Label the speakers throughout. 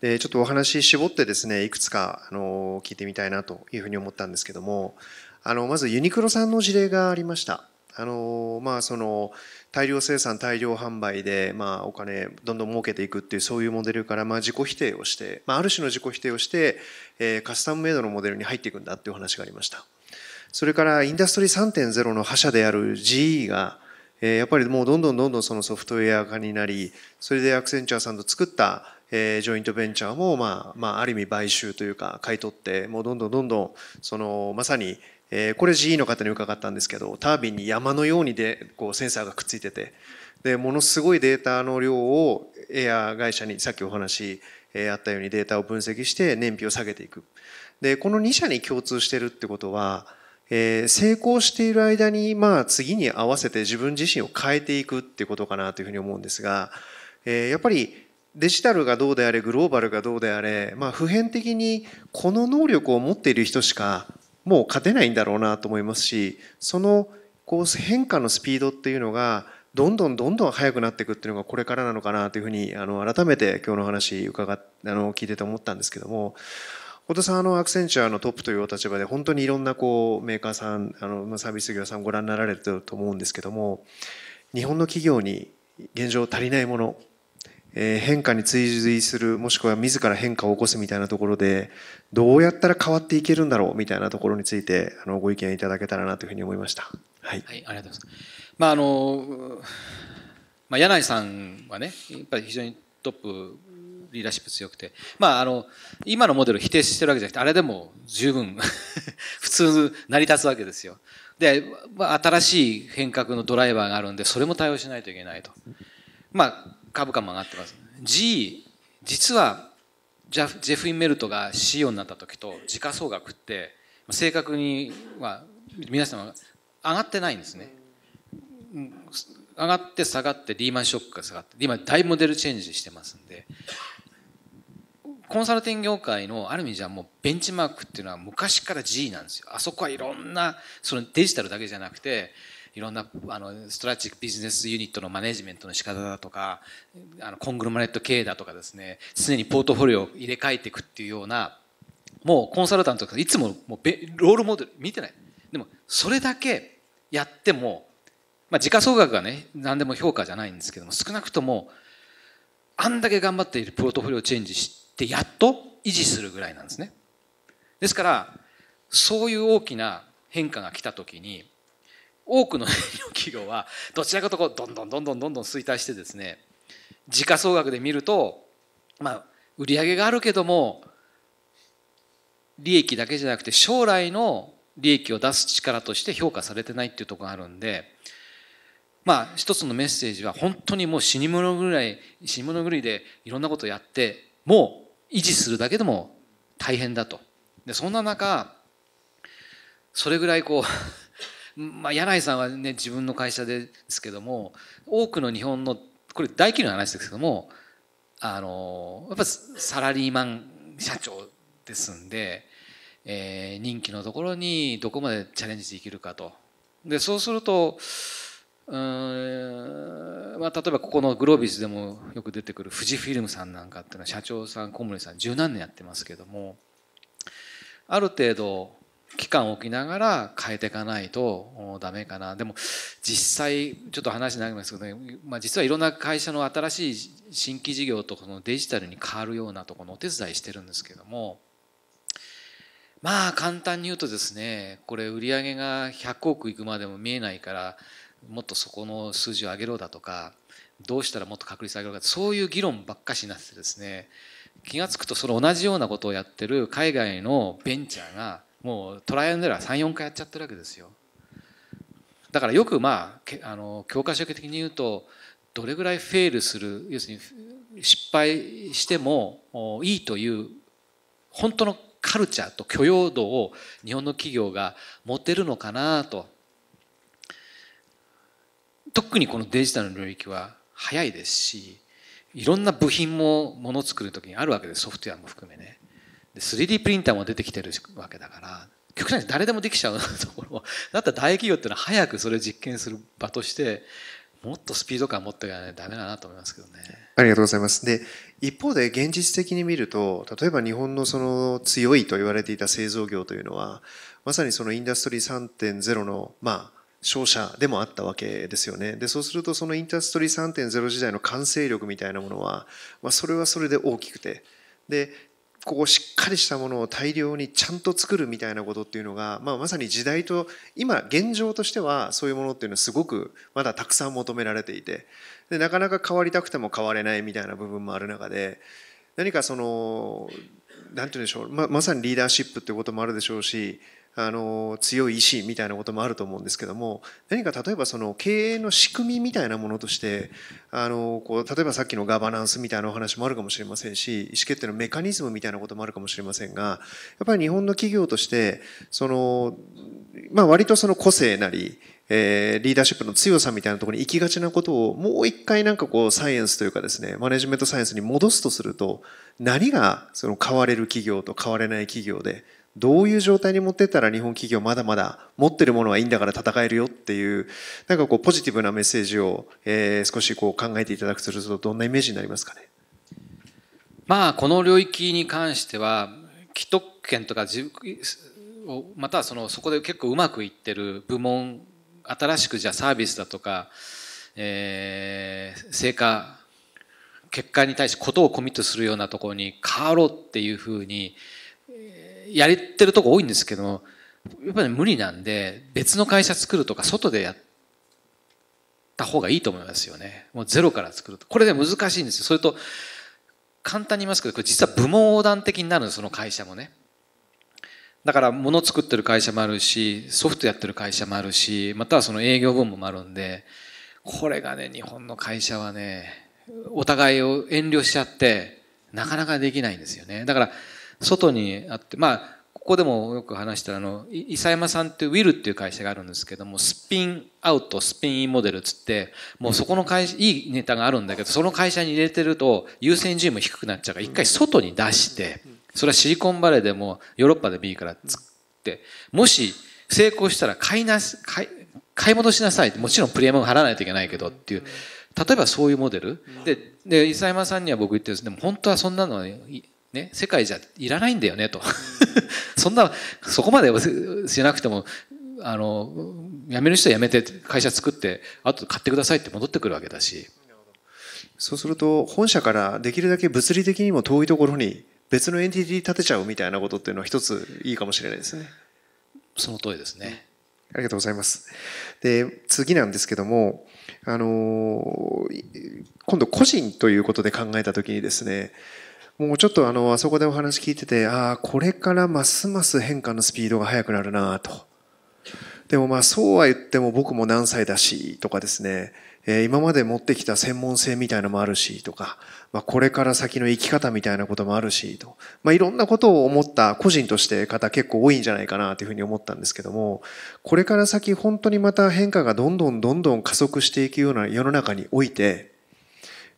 Speaker 1: で、ちょっとお話絞ってですね、いくつか、あの、聞いてみたいなというふうに思ったんですけども、あの、まずユニクロさんの事例がありました。あの、まあ、その、大量生産、大量販売で、まあ、お金、どんどん儲けていくっていう、そういうモデルから、まあ、自己否定をして、まあ、ある種の自己否定をして、えー、カスタムメイドのモデルに入っていくんだっていう話がありました。それから、インダストリー3.0の覇者である GE が、えやっぱりもうどんどんどんどんそのソフトウェア化になり、それでアクセンチャーさんと作った、えジョイントベンチャーも、まあ、まあ、ある意味買収というか、買い取って、もうどんどんどんどん、その、まさに、えこれ GE の方に伺ったんですけど、タービンに山のようにで、こう、センサーがくっついてて、で、ものすごいデータの量をエア会社に、さっきお話、えあったようにデータを分析して燃費を下げていく。で、この2社に共通してるってことは、えー、成功している間に、まあ、次に合わせて自分自身を変えていくっていうことかなというふうに思うんですが、えー、やっぱりデジタルがどうであれグローバルがどうであれ、まあ、普遍的にこの能力を持っている人しかもう勝てないんだろうなと思いますしそのこう変化のスピードっていうのがどんどんどんどん速くなっていくっていうのがこれからなのかなというふうにあの改めて今日の話伺っあの聞いてて思ったんですけども小田さん、あの、アクセンチュアのトップというお立場で、本当にいろんなこう、メーカーさん、あの、サービス業さんご覧になられてると思うんですけども、日本の企業に現状足りないもの、えー、変化に追随する、もしくは自ら変化を起こすみたいなところで、どうやったら変わっていけるんだろうみたいなところについて、あの、ご意見いただけたらなというふうに思いました。
Speaker 2: はい。はい、ありがとうございます。まあ、あの、まあ、柳井さんはね、やっぱり非常にトップリーダーシップ強くて、まあ、あの、今のモデルを否定してるわけじゃなくて、あれでも十分 普通成り立つわけですよ。で、まあ、新しい変革のドライバーがあるんで、それも対応しないといけないと。まあ、株価も上がってます。G、実は、ジェフ・インメルトが CEO になった時と、時価総額って、正確には、皆さん上がってないんですね。上がって下がってリーマンショックが下がって今大モデルチェンジしてますんでコンサルティング業界のある意味じゃもうベンチマークっていうのは昔から G なんですよあそこはいろんなそのデジタルだけじゃなくていろんなあのストラチックビジネスユニットのマネジメントの仕方だとかあのコングルマネット経営だとかですね常にポートフォリオを入れ替えていくっていうようなもうコンサルタントとかいつももうロールモデル見てないでもそれだけやっても、まあ、時価総額がね何でも評価じゃないんですけども少なくともあんだけ頑張っているポートフォリオチェンジしてでやっと維持するぐらいなんですねですからそういう大きな変化が来た時に多くの企業はどちらかとこうどんどんどんどんどんどん衰退してですね時価総額で見るとまあ売り上げがあるけども利益だけじゃなくて将来の利益を出す力として評価されてないっていうとこがあるんでまあ一つのメッセージは本当にもう死に物狂い死に物狂いでいろんなことをやってもう維持するだけでも大変だとでそんな中それぐらいこう、まあ、柳井さんはね自分の会社ですけども多くの日本のこれ大企業の話ですけどもあのやっぱサラリーマン社長ですんで、え人気のところにどこまでチャレンジできるかとでそうするとうんまあ、例えばここのグロービスでもよく出てくる富士フィルムさんなんかっていうのは社長さん小森さん十何年やってますけどもある程度期間を置きながら変えていかないとダメかなでも実際ちょっと話になりますけど、ね、まあ、実はいろんな会社の新しい新規事業とこのデジタルに変わるようなところのお手伝いしてるんですけどもまあ簡単に言うとですねこれ売り上げが100億いくまでも見えないからもっとそこの数字を上げろだとかどうしたらもっと確率上げろかそういう議論ばっかしになってですね気が付くとその同じようなことをやってる海外のベンチャーがもうトライアンドエラー34回やっちゃってるわけですよだからよくまああの教科書的に言うとどれぐらいフェールする要するに失敗してもいいという本当のカルチャーと許容度を日本の企業が持てるのかなと特にこのデジタルの領域は早いですしいろんな部品ももの作る時にあるわけですソフトウェアも含めねで 3D プリンターも出てきてるわけだから極端に誰でもできちゃうところ だったら大企業っていうのは早くそれを実験する場としてもっとスピード感持っていかないとダメだなと思いますけどね。
Speaker 1: ありがとうございます。で、一方で現実的に見ると、例えば日本のその強いと言われていた製造業というのは、まさにそのインダストリー3.0の、まあ、商社でもあったわけですよね。で、そうするとそのインダストリー3.0時代の完成力みたいなものは、まあ、それはそれで大きくて、で、ここしっかりしたものを大量にちゃんと作るみたいなことっていうのが、まあ、まさに時代と今現状としてはそういうものっていうのはすごくまだたくさん求められていてでなかなか変わりたくても変われないみたいな部分もある中で何かその何て言うんでしょうままさにリーダーシップっていうこともあるでしょうしあの強い意志みたいなこともあると思うんですけども何か例えばその経営の仕組みみたいなものとしてあのこう例えばさっきのガバナンスみたいなお話もあるかもしれませんし意思決定のメカニズムみたいなこともあるかもしれませんがやっぱり日本の企業としてその、まあ、割とその個性なりえー、リーダーシップの強さみたいなところに行きがちなことをもう一回なんかこうサイエンスというかですね、マネジメントサイエンスに戻すとすると、何がその変われる企業と変われない企業で、どういう状態に持ってったら日本企業まだまだ持ってるものはいいんだから戦えるよっていうなんかこうポジティブなメッセージを、えー、少しこう考えていただくとするとどんなイメージになりますかね
Speaker 2: まあこの領域に関しては既得権とかまたはそのそこで結構うまくいってる部門新しくじゃあサービスだとか、えー、成果結果に対してことをコミットするようなところに変わろうっていうふうにやれてるとこ多いんですけどやっぱり無理なんで別の会社作るとか外でやった方がいいと思いますよねもうゼロから作るとこれで難しいんですよそれと簡単に言いますけどこれ実は部門横断的になるんですその会社もねだから物作ってる会社もあるしソフトやってる会社もあるしまたはその営業部門もあるんでこれがね日本の会社はねお互いを遠慮しちゃってなかなかできないんですよねだから外にあって、まあ、ここでもよく話したあの諫山さんってウィルっていう会社があるんですけどもスピンアウトスピンインモデルっつってもうそこの会社いいネタがあるんだけどその会社に入れてると優先順位も低くなっちゃうから一回外に出してそれはシリコンバレーでもヨーロッパでもいいからつってもし成功したら買いな買い買い戻しなさいってもちろんプレミアムを払わないといけないけどっていう例えばそういうモデルでで諫山さんには僕言ってるんですでも本当はそんなのはね、世界じゃいらないんだよねと そんなそこまでしなくてもあの
Speaker 1: 辞める人は辞めて会社作ってあと買ってくださいって戻ってくるわけだしそうすると本社からできるだけ物理的にも遠いところに別のエンティティ立てちゃうみたいなことっていうのは一ついいかもしれないですねその通りですねありがとうございますで次なんですけどもあの今度個人ということで考えた時にですねもうちょっとあの、あそこでお話聞いてて、ああ、これからますます変化のスピードが速くなるなと。でもまあそうは言っても僕も何歳だしとかですね、えー、今まで持ってきた専門性みたいなのもあるしとか、まあ、これから先の生き方みたいなこともあるしと、まあ、いろんなことを思った個人として方結構多いんじゃないかなというふうに思ったんですけどもこれから先本当にまた変化がどんどんどんどん加速していくような世の中において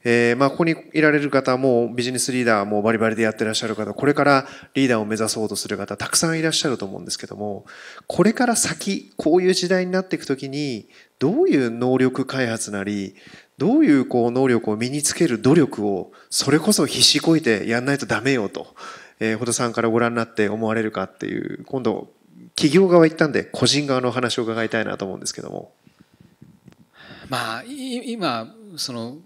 Speaker 1: えー、まあ、ここにいられる方も、ビジネスリーダーもバリバリでやってらっしゃる方、これからリーダーを目指そうとする方、たくさんいらっしゃると思うんですけども、これから先、こういう時代になっていくときに、どういう能力開発なり、どういうこう能力を身につける努力を、それこそ必死こいてやんないとダメよと、えー、ほどさんからご覧になって思われるかっていう、今度、企業側行ったんで、個人側の話を伺いたいなと思うんですけども。
Speaker 2: まあ、今、その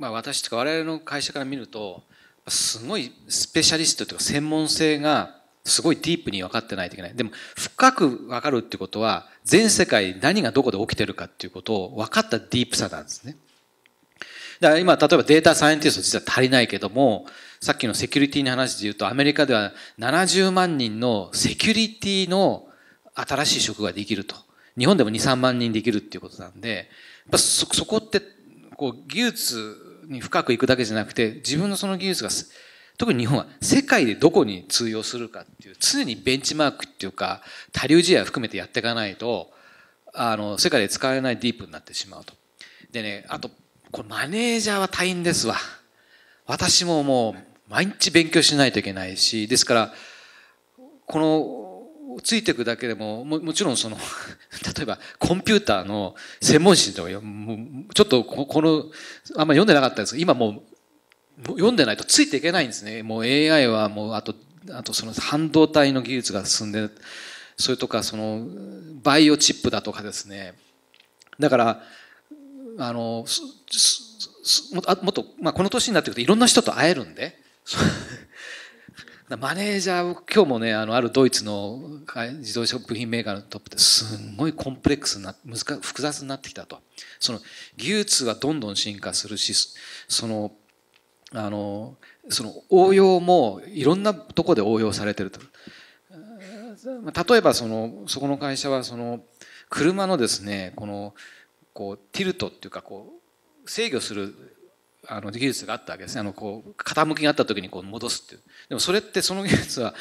Speaker 2: まあ、私とか我々の会社から見るとすごいスペシャリストというか専門性がすごいディープに分かってないといけないでも深く分かるってことは全世界何がどこで起きてるかっていうことを分かったディープさなんですねだから今例えばデータサイエンティスト実は足りないけどもさっきのセキュリティの話で言うとアメリカでは70万人のセキュリティの新しい職ができると日本でも23万人できるっていうことなんでやっぱそそこってこう技術に深く行くだけじゃなくて、自分のその技術が、特に日本は世界でどこに通用するかっていう、常にベンチマークっていうか、多流試合含めてやっていかないと、あの、世界で使われないディープになってしまうと。でね、あと、これマネージャーは大変ですわ。私ももう、毎日勉強しないといけないし、ですから、このついていくだけでもももちろんその 例えばコンピューターの専門誌とかちょっとこのあんまり読んでなかったんですけど今もう読んでないとついていけないんですねもう AI はもうあとあとその半導体の技術が進んでそれとかそのバイオチップだとかですねだからあのもっと、まあ、この年になってくるといろんな人と会えるんでマネージャーを今日もねあのあるドイツの自動車部品メーカーのトップですんごいコンプレックスな難複雑になってきたとその技術はどんどん進化するしそのあのその応用もいろんなとこで応用されてると例えばそのそこの会社はその車のですねこのこうティルトっていうかこう制御するあの技術があったわけですねあのこう傾きがあった時にこう戻すっていうでもそれってその技術は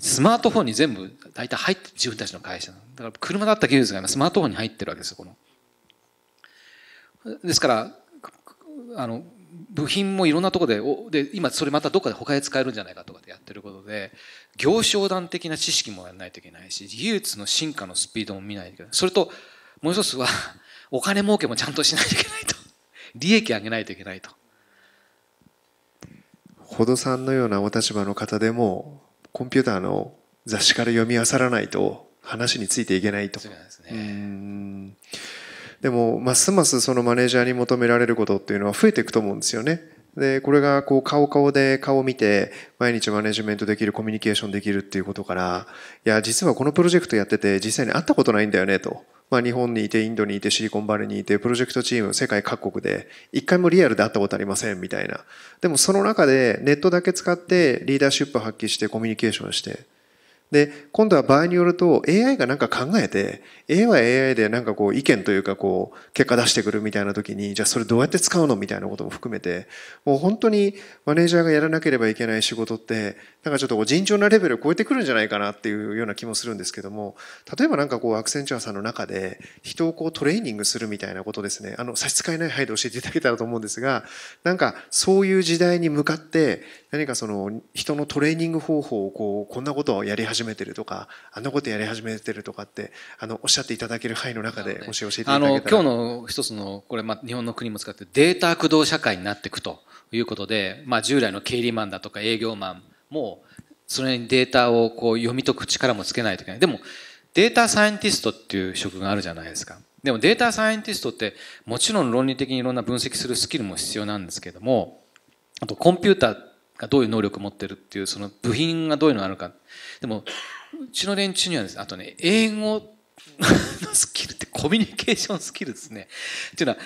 Speaker 2: スマートフォンに全部大体入って自分たちの会社だから車だった技術が今スマートフォンに入ってるわけですよこのですからあの部品もいろんなとこでで今それまたどっかで他で使えるんじゃないかとかでやってることで行商団的な知識もやらないといけないし技術の進化のスピードも見ないといけないそれともう一つはお金儲けもちゃんとしないといけない利益上げないといけな
Speaker 1: いと。ほどさんのようなお立場の方でもコンピューターの雑誌から読み漁らないと話についていけないと。そうですね。でも、ますますそのマネージャーに求められることっていうのは増えていくと思うんですよね。で、これがこう顔顔で顔を見て、毎日マネジメントできる、コミュニケーションできるっていうことから、いや、実はこのプロジェクトやってて、実際に会ったことないんだよね、と。まあ、日本にいてインドにいてシリコンバレーにいてプロジェクトチーム世界各国で一回もリアルで会ったことありませんみたいなでもその中でネットだけ使ってリーダーシップ発揮してコミュニケーションしてで、今度は場合によると AI がなんか考えて、AI は AI でなんかこう意見というかこう結果出してくるみたいな時に、じゃあそれどうやって使うのみたいなことも含めて、もう本当にマネージャーがやらなければいけない仕事って、なんかちょっとこう尋常なレベルを超えてくるんじゃないかなっていうような気もするんですけども、例えばなんかこうアクセンチュアさんの中で人をこうトレーニングするみたいなことですね、あの差し支えない範囲で教えていただけたらと思うんですが、なんかそういう時代に向かって何かその人のトレーニング方法をこうこんなことをやり始め始めてるとかあんなことやり始めてるとかってあのおっしゃっていただける範囲の中でもし教えていただけたら、ね、あの今日の一つのこれ、まあ、日本の国も使って
Speaker 2: データ駆動社会になっていくということで、まあ、従来の経理マンだとか営業マンもそれにデータをこう読み解く力もつけないといけないでもデータサイエンティストっていう職があるじゃないですか。でもデータサイエンティストってもちろん論理的にいろんな分析するスキルも必要なんですけどもあとコンピューターがどういう能力を持ってるっていう、その部品がどういうのがあるか。でも、うちの連中にはですね、あとね、英語の スキルってコミュニケーションスキルですね。っていうのは、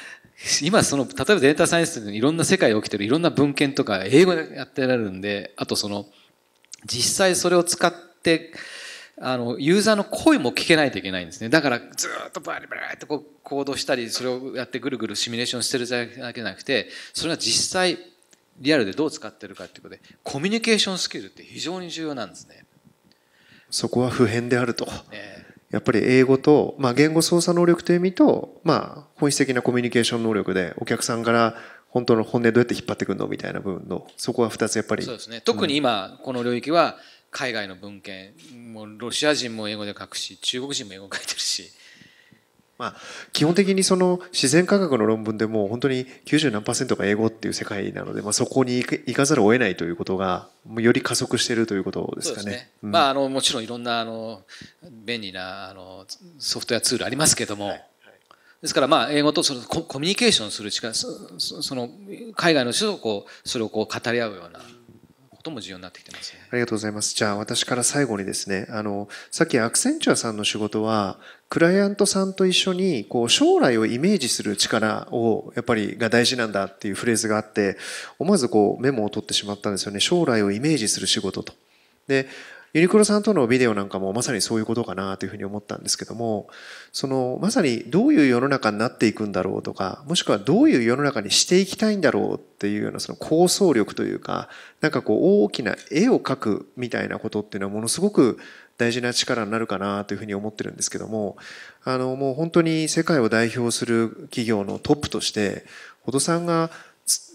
Speaker 2: 今その、例えばデータサイエンスでいろんな世界で起きてるいろんな文献とか英語でやってられるんで、あとその、実際それを使って、あの、ユーザーの声も聞けないといけないんですね。だから、ずっとバリバリってこう行動したり、それをやってぐるぐるシミュレーションしてるだけじゃなくて、それは実際、リアルでどう使ってるかっていうことでコミュニケーションスキルって非常に重要な
Speaker 1: んですねそこは普遍であると、ね、やっぱり英語と、まあ、言語操作能力という意味と、まあ、本質的なコミュニケーション能力でお客さんから本当の本音どうやって引っ張ってくるのみたいな部分のそこは2つやっぱりそうです
Speaker 2: ね特に今、この領域は海外の文献もうロシア人も英語で書くし中国人も英語書いてるし
Speaker 1: まあ、基本的にその自然科学の論文でも本当に90何パーセントが英語っていう世界なので、まあ、そこに行かざるを得ないということがより加速しているということですかね。ねうん、ま
Speaker 2: あ、あのもちろんいろんなあの便利なあのソフトウェアツールありますけども、はい、ですからまあ英語とそのコミュニケーションする力その海外の人とこうそれをこう語り合うような。ことも重要になってきてます、
Speaker 1: ね、ありがとうございます。じゃあ私から最後にですね、あの、さっきアクセンチュアさんの仕事は、クライアントさんと一緒に、こう、将来をイメージする力を、やっぱりが大事なんだっていうフレーズがあって、思わずこう、メモを取ってしまったんですよね。将来をイメージする仕事と。で、ユニクロさんとのビデオなんかもまさにそういうことかなというふうに思ったんですけども、そのまさにどういう世の中になっていくんだろうとか、もしくはどういう世の中にしていきたいんだろうっていうようなその構想力というか、なんかこう大きな絵を描くみたいなことっていうのはものすごく大事な力になるかなというふうに思ってるんですけども、あのもう本当に世界を代表する企業のトップとして、ほどさんが、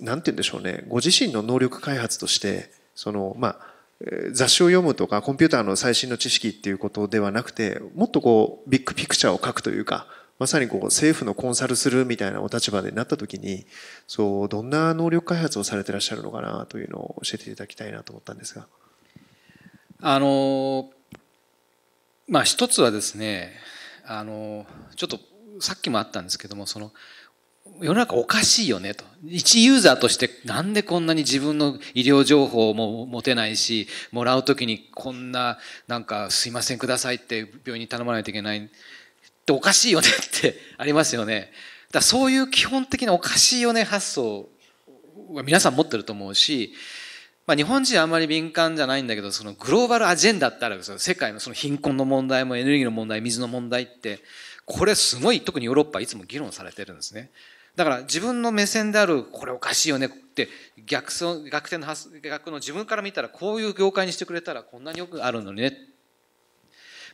Speaker 1: なんて言うんでしょうね、ご自身の能力開発として、その、まあ、雑誌を読むとかコンピューターの最新の知識っていうことではなくてもっとこうビッグピクチャーを書くというかまさにこう政府のコンサルするみたいなお立場でなった時にそうどんな能力開発をされてらっしゃるのかなというのを教えていただきたいなと思ったんですが。
Speaker 2: あのまあ一つはですねあのちょっとさっきもあったんですけどもその世の中おかしいよねと。一ユーザーとしてなんでこんなに自分の医療情報も持てないし、もらうときにこんななんかすいませんくださいって病院に頼まないといけないっておかしいよねってありますよね。だそういう基本的なおかしいよね発想は皆さん持ってると思うし、まあ、日本人はあんまり敏感じゃないんだけど、そのグローバルアジェンダってあるんですよ。世界のその貧困の問題もエネルギーの問題、水の問題って、これすごい特にヨーロッパはいつも議論されてるんですね。だから自分の目線であるこれおかしいよねって逆そ逆転の発逆の自分から見たらこういう業界にしてくれたらこんなによくあるのにね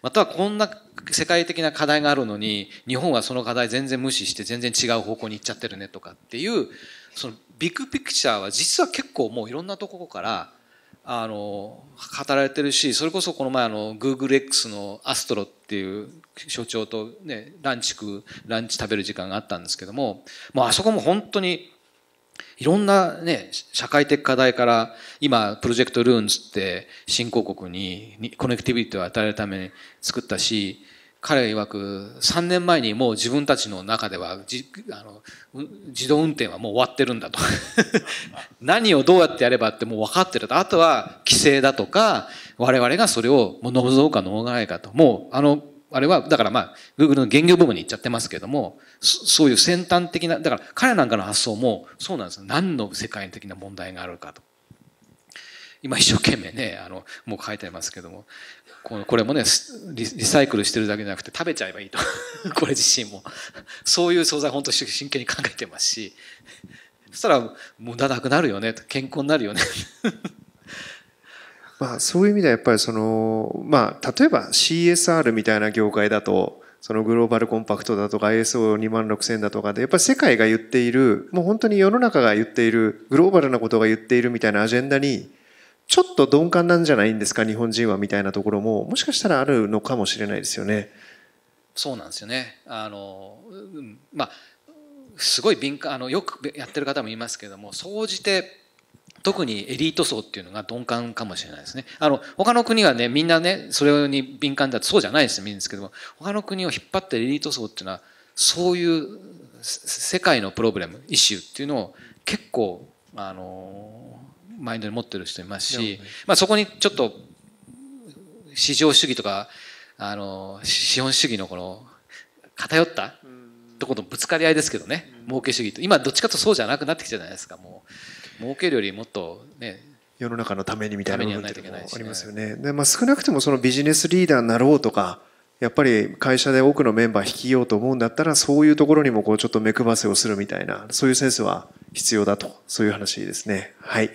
Speaker 2: またはこんな世界的な課題があるのに日本はその課題全然無視して全然違う方向に行っちゃってるねとかっていうそのビッグピクチャーは実は結構もういろんなところからあの働いてるしそれこそこの前あの GoogleX のアストロっていう所長と、ね、ランチ食うランチ食べる時間があったんですけどももうあそこも本当にいろんな、ね、社会的課題から今プロジェクトルーンズって新興国にコネクティビティを与えるために作ったし彼曰く3年前にもう自分たちの中ではじあの自動運転はもう終わってるんだと何をどうやってやればってもう分かってるとあとは規制だとか我々がそれをもう望むか望まないかともうあのあれはだからまあ Google の原業部分に行っちゃってますけどもそういう先端的なだから彼なんかの発想もそうなんです何の世界的な問題があるかと。今一生懸命ねあのもう書いてますけどもこのこれもねリサイクルしてるだけじゃなくて食べちゃえばいいと これ自身もそういう素材本当真剣に考えてますしそしたら無駄なくなるよね健康になるよね
Speaker 1: まあそういう意味ではやっぱりそのまあ例えば CSR みたいな業界だとそのグローバルコンパクトだとか ISO2 6000だとかで、やっぱり世界が言っている、もう本当に世の中が言っている、グローバルなことが言っているみたいなアジェンダにちょっと鈍感なんじゃないんですか日本人はみたいなところももしかしたらあるのかもしれないですよね。
Speaker 2: そうなんですよねあの、うん、まあすごい敏感あのよくやってる方もいますけども総じて特にエリート層っていうのが鈍感かもしれないですね。あの他の国はねみんなねそれに敏感だとそうじゃないですみんですけども他の国を引っ張ってるエリート層っていうのはそういう世界のプロブレムイシューっていうのを結構あのマインドに持ってる人いますし、まあ、そこにちょっと市場主義とかあの資本主義のこの偏ったところのぶつかり合いですけどね、う儲け主義と今どっちかとそうじゃなくなってきたじゃないですかも
Speaker 1: う儲けるよりもっとね世の中のためにみたいなのもありますよね。でまあ、少なくともそのビジネスリーダーになろうとかやっぱり会社で多くのメンバー引きようと思うんだったらそういうところにもこうちょっと目配せをするみたいなそういうセンスは必要だと、そういう話ですね。はい。